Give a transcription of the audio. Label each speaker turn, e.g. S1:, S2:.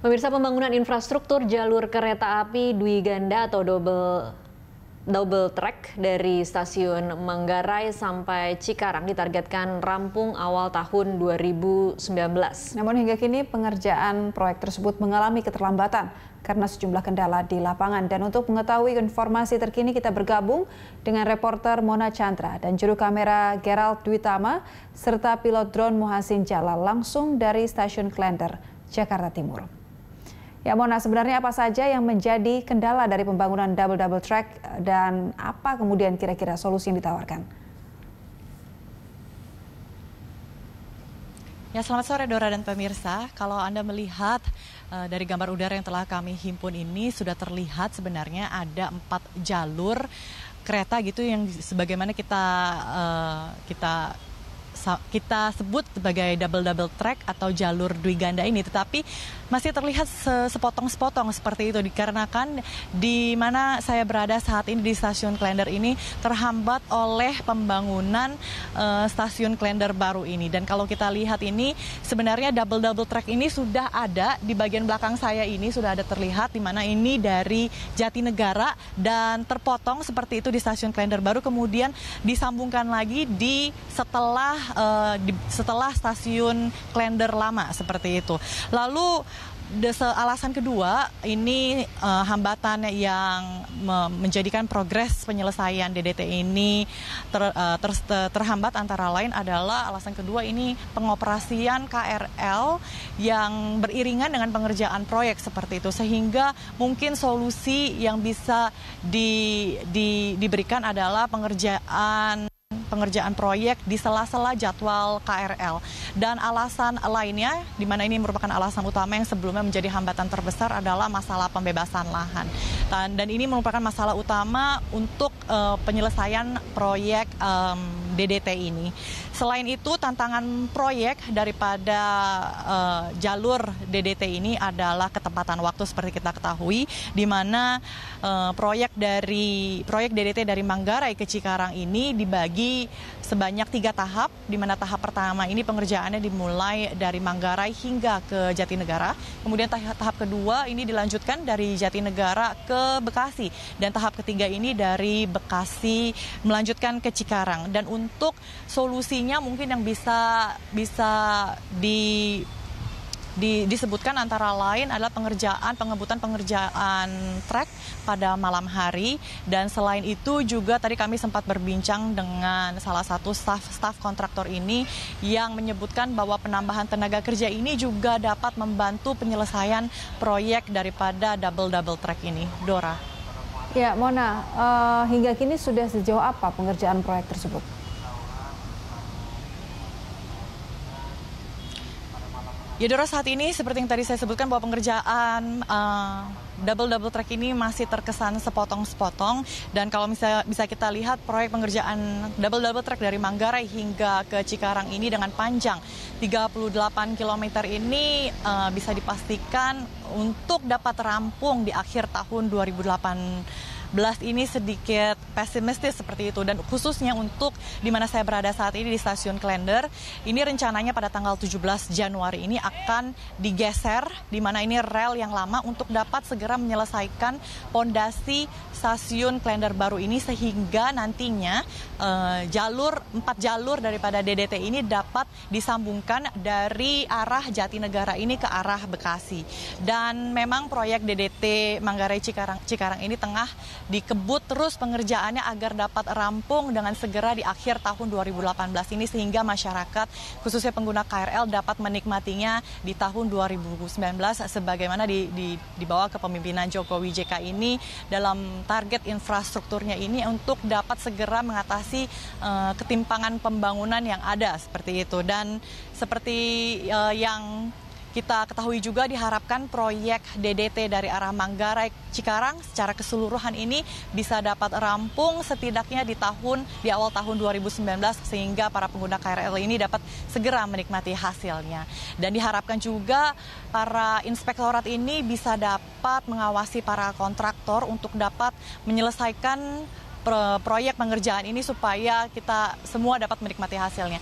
S1: Pemirsa pembangunan infrastruktur jalur kereta api Dwi Ganda atau double double track dari stasiun Manggarai sampai Cikarang ditargetkan rampung awal tahun 2019. Namun hingga kini pengerjaan proyek tersebut mengalami keterlambatan karena sejumlah kendala di lapangan. Dan untuk mengetahui informasi terkini kita bergabung dengan reporter Mona Chandra dan juru kamera Gerald Dwitama serta pilot drone Muhasin Jalal langsung dari stasiun Klender, Jakarta Timur. Ya Mona, sebenarnya apa saja yang menjadi kendala dari pembangunan double double track eh, dan apa kemudian kira-kira solusi yang ditawarkan?
S2: Ya selamat sore Dora dan pemirsa. Kalau Anda melihat uh, dari gambar udara yang telah kami himpun ini sudah terlihat sebenarnya ada empat jalur kereta gitu yang sebagaimana kita uh, kita kita sebut sebagai double double track atau jalur Dwi Ganda ini tetapi masih terlihat sepotong-sepotong seperti itu dikarenakan di mana saya berada saat ini di stasiun Klender ini terhambat oleh pembangunan uh, stasiun Klender baru ini dan kalau kita lihat ini sebenarnya double double track ini sudah ada di bagian belakang saya ini sudah ada terlihat di mana ini dari Jatinegara dan terpotong seperti itu di stasiun Klender baru kemudian disambungkan lagi di setelah uh, di, setelah stasiun Klender lama seperti itu. Lalu alasan kedua ini uh, hambatan yang me menjadikan progres penyelesaian DDT ini ter, uh, ter, ter, terhambat antara lain adalah alasan kedua ini pengoperasian KRL yang beriringan dengan pengerjaan proyek seperti itu sehingga mungkin solusi yang bisa di, di, diberikan adalah pengerjaan pengerjaan proyek di sela-sela jadwal KRL. Dan alasan lainnya, di mana ini merupakan alasan utama yang sebelumnya menjadi hambatan terbesar adalah masalah pembebasan lahan. Dan, dan ini merupakan masalah utama untuk uh, penyelesaian proyek um, DDT ini. Selain itu tantangan proyek daripada uh, jalur DDT ini adalah ketepatan waktu seperti kita ketahui di mana uh, proyek dari proyek DDT dari Manggarai ke Cikarang ini dibagi sebanyak tiga tahap di mana tahap pertama ini pengerjaannya dimulai dari Manggarai hingga ke Jatinegara. Kemudian tahap kedua ini dilanjutkan dari Jatinegara ke Bekasi dan tahap ketiga ini dari Bekasi melanjutkan ke Cikarang dan untuk untuk solusinya mungkin yang bisa bisa di di, disebutkan antara lain adalah pengerjaan pengebutan pengerjaan trek pada malam hari dan selain itu juga tadi kami sempat berbincang dengan salah satu staff staff kontraktor ini yang menyebutkan bahwa penambahan tenaga kerja ini juga dapat membantu penyelesaian proyek daripada double double track ini Dora.
S1: Ya Mona, uh, hingga kini sudah sejauh apa pengerjaan proyek tersebut?
S2: Ya Yodoro saat ini seperti yang tadi saya sebutkan bahwa pengerjaan eh, double double double track ini masih terkesan sepotong-sepotong dan kalau misalnya bisa kita lihat proyek pengerjaan double double track dari Manggarai hingga ke Cikarang ini dengan panjang 38 km ini uh, bisa dipastikan untuk dapat rampung di akhir tahun 2008 blast ini sedikit pesimistis seperti itu dan khususnya untuk di mana saya berada saat ini di stasiun Klender ini rencananya pada tanggal 17 Januari ini akan digeser di mana ini rel yang lama untuk dapat segera menyelesaikan pondasi stasiun Klender baru ini sehingga nantinya eh, jalur empat jalur daripada DDT ini dapat disambungkan dari arah Jatinegara ini ke arah Bekasi dan memang proyek DDT Manggarai Cikarang Cikarang ini tengah dikebut terus pengerjaannya agar dapat rampung dengan segera di akhir tahun 2018 ini sehingga masyarakat khususnya pengguna KRL dapat menikmatinya di tahun 2019 sebagaimana di, di, dibawa kepemimpinan Jokowi JK ini dalam target infrastrukturnya ini untuk dapat segera mengatasi uh, ketimpangan pembangunan yang ada seperti itu dan seperti uh, yang kita ketahui juga diharapkan proyek DDT dari arah Manggarai Cikarang secara keseluruhan ini bisa dapat rampung setidaknya di tahun di awal tahun 2019 sehingga para pengguna KRL ini dapat segera menikmati hasilnya. Dan diharapkan juga para inspektorat ini bisa dapat mengawasi para kontraktor untuk dapat menyelesaikan proyek pengerjaan ini supaya kita semua dapat menikmati hasilnya.